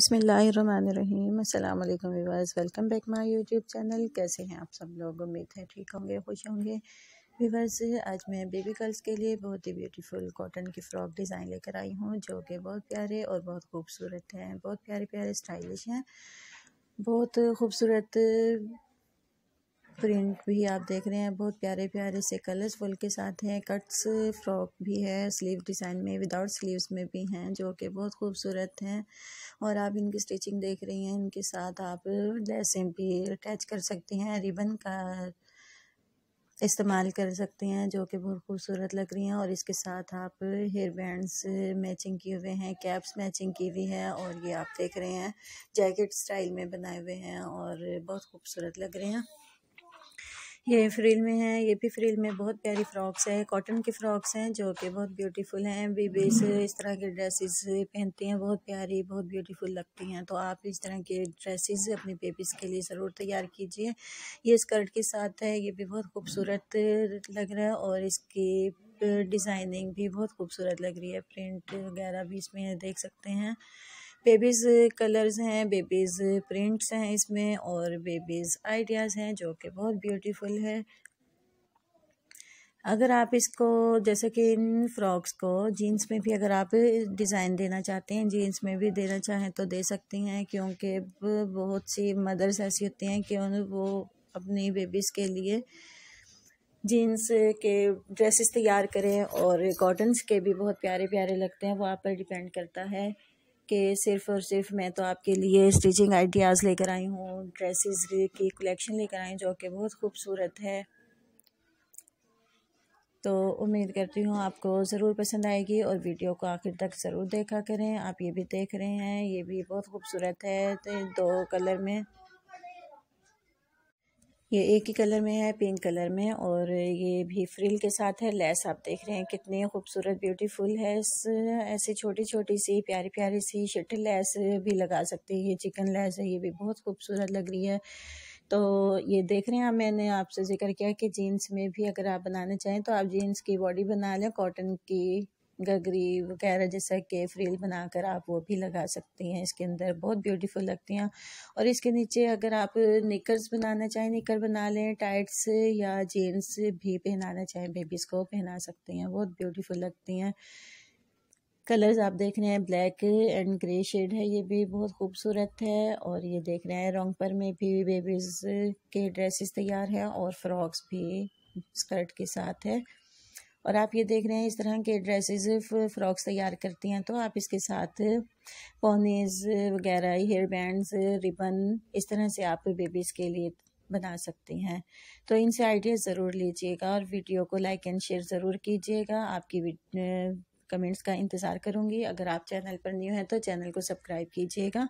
बसमीम अल्लाम viewers welcome back my YouTube channel कैसे हैं आप सब लोग उम्मीद है ठीक होंगे खुश होंगे वीवर्स आज मैं बेबी गर्ल्स के लिए बहुत ही ब्यूटीफुल कॉटन की फ़्रॉक डिज़ाइन लेकर आई हूँ जो कि बहुत प्यारे और बहुत खूबसूरत हैं बहुत प्यारे प्यारे स्टाइलिश हैं बहुत खूबसूरत प्रिंट भी आप देख रहे हैं बहुत प्यारे प्यारे से कलर्स फुल के साथ हैं कट्स फ्रॉक भी है स्लीव डिज़ाइन में विदाउट स्लीव्स में भी हैं जो कि बहुत खूबसूरत हैं और आप इनकी स्टिचिंग देख रही हैं इनके साथ आप लेसें भी अटैच कर सकती हैं रिबन का इस्तेमाल कर सकते हैं जो कि बहुत खूबसूरत लग रही हैं और इसके साथ आप हेयर बैंड्स मैचिंग किए हुए हैं कैप्स मैचिंग की हुई है और ये आप देख रहे हैं जैकेट स्टाइल में बनाए हुए हैं और बहुत खूबसूरत लग रहे हैं ये फ्रिल में है ये भी फ्रिल में बहुत प्यारी फ्रॉक्स है कॉटन की फ्रॉक्स हैं जो कि बहुत ब्यूटीफुल हैं बेबीज इस तरह के ड्रेसेस पहनती हैं बहुत प्यारी बहुत ब्यूटीफुल लगती हैं तो आप इस तरह के ड्रेसेस अपनी बेबीज़ के लिए ज़रूर तैयार कीजिए ये स्कर्ट के साथ है ये भी बहुत खूबसूरत लग रहा है और इसकी डिज़ाइनिंग भी बहुत खूबसूरत लग रही है प्रिंट वगैरह भी इसमें देख सकते हैं बेबीज़ कलर्स हैं बेबीज़ प्रिंट्स हैं इसमें और बेबीज़ आइडियाज़ हैं जो कि बहुत ब्यूटीफुल है अगर आप इसको जैसे कि इन फ्रॉक्स को जीन्स में भी अगर आप डिज़ाइन देना चाहते हैं जीन्स में भी देना चाहें तो दे सकती हैं क्योंकि बहुत सी मदर्स ऐसी होती हैं कि उन वो अपनी बेबीज़ के लिए जीन्स के ड्रेसेस तैयार करें और कॉटन्स के भी बहुत प्यारे प्यारे लगते हैं वो आप पर डिपेंड करता है कि सिर्फ और सिर्फ मैं तो आपके लिए स्टिचिंग आइडियाज़ लेकर आई हूँ ड्रेसेस की कलेक्शन लेकर आई जो कि बहुत खूबसूरत है तो उम्मीद करती हूँ आपको ज़रूर पसंद आएगी और वीडियो को आखिर तक ज़रूर देखा करें आप ये भी देख रहे हैं ये भी बहुत खूबसूरत है तो दो कलर में ये एक ही कलर में है पिंक कलर में और ये भी फ्रिल के साथ है लेस आप देख रहे हैं कितनी खूबसूरत ब्यूटीफुल है इस ऐसी छोटी छोटी सी प्यारी प्यारी सी शिट लेस भी लगा सकते हैं ये चिकन लेस है ये भी बहुत खूबसूरत लग रही है तो ये देख रहे हैं मैंने आपसे जिक्र किया कि जीन्स में भी अगर आप बनाना चाहें तो आप जीन्स की बॉडी बना लें कॉटन की गगरी वगैरह जैसा के फ्रील बनाकर आप वो भी लगा सकती हैं इसके अंदर बहुत ब्यूटीफुल लगती हैं और इसके नीचे अगर आप निकर्स बनाना चाहें निकर बना लें टाइट्स या जीन्स भी पहनाना चाहें बेबीज़ को पहना सकते हैं बहुत ब्यूटीफुल लगती हैं कलर्स आप देख रहे हैं ब्लैक एंड ग्रे शेड है ये भी बहुत खूबसूरत है और ये देख रहे हैं रोंग पर में भी बेबीज़ के ड्रेसेस तैयार हैं और फ्रॉक्स भी स्कर्ट के साथ है और आप ये देख रहे हैं इस तरह के ड्रेसेस फ्रॉक्स तैयार करती हैं तो आप इसके साथ पोनीज वगैरह हेयर बैंड्स रिबन इस तरह से आप बेबीज़ के लिए बना सकती हैं तो इनसे आइडियाज़ ज़रूर लीजिएगा और वीडियो को लाइक एंड शेयर ज़रूर कीजिएगा आपकी कमेंट्स का इंतज़ार करूंगी अगर आप चैनल पर न्यू हैं तो चैनल को सब्सक्राइब कीजिएगा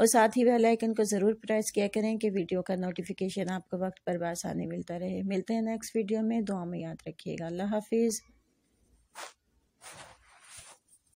और साथ ही बेल आइकन को ज़रूर प्रेस किया करें कि वीडियो का नोटिफिकेशन आपको वक्त पर बासानी मिलता रहे मिलते हैं नेक्स्ट वीडियो में दुआ में याद रखिएगा अल्लाह हाफिज़